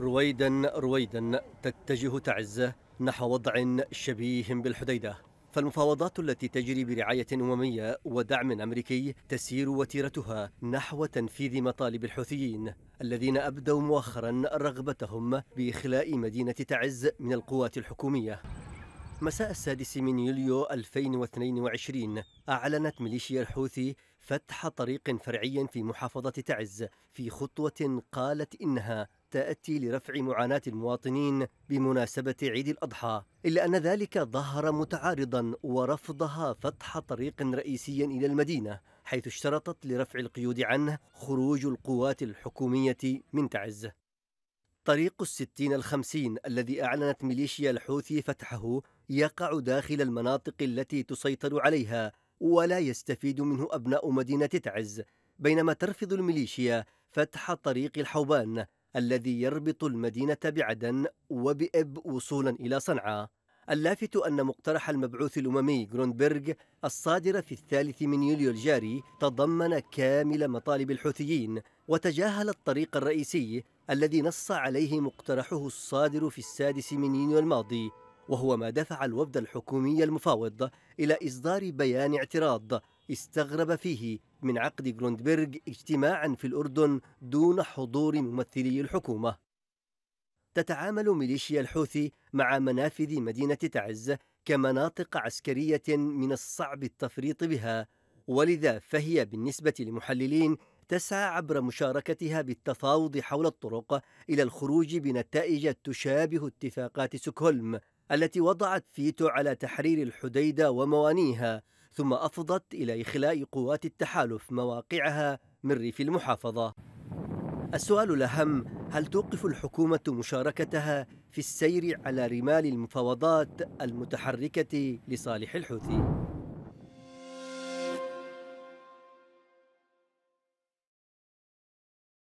رويدا رويدا تتجه تعزة نحو وضع شبيه بالحديدة فالمفاوضات التي تجري برعاية أممية ودعم أمريكي تسير وتيرتها نحو تنفيذ مطالب الحوثيين الذين أبدوا مؤخرا رغبتهم بإخلاء مدينة تعز من القوات الحكومية مساء السادس من يوليو 2022 أعلنت ميليشيا الحوثي فتح طريق فرعي في محافظة تعز في خطوة قالت إنها تأتي لرفع معاناة المواطنين بمناسبة عيد الأضحى إلا أن ذلك ظهر متعارضا ورفضها فتح طريق رئيسي إلى المدينة حيث اشترطت لرفع القيود عنه خروج القوات الحكومية من تعز طريق الستين الخمسين الذي أعلنت ميليشيا الحوثي فتحه يقع داخل المناطق التي تسيطر عليها ولا يستفيد منه أبناء مدينة تعز بينما ترفض الميليشيا فتح طريق الحوبان الذي يربط المدينة بعدن وبإب وصولا إلى صنعاء اللافت أن مقترح المبعوث الأممي جرونبرغ الصادر في الثالث من يوليو الجاري تضمن كامل مطالب الحوثيين وتجاهل الطريق الرئيسي الذي نص عليه مقترحه الصادر في السادس من يونيو الماضي وهو ما دفع الوفد الحكومي المفاوض إلى إصدار بيان اعتراض استغرب فيه من عقد جروندبرج اجتماعا في الأردن دون حضور ممثلي الحكومة تتعامل ميليشيا الحوثي مع منافذ مدينة تعز كمناطق عسكرية من الصعب التفريط بها ولذا فهي بالنسبة لمحللين تسعى عبر مشاركتها بالتفاوض حول الطرق إلى الخروج بنتائج تشابه اتفاقات سكهولم التي وضعت فيتو على تحرير الحديدة وموانيها ثم أفضت إلى إخلاء قوات التحالف مواقعها من ريف المحافظة السؤال الأهم هل توقف الحكومة مشاركتها في السير على رمال المفاوضات المتحركة لصالح الحوثي؟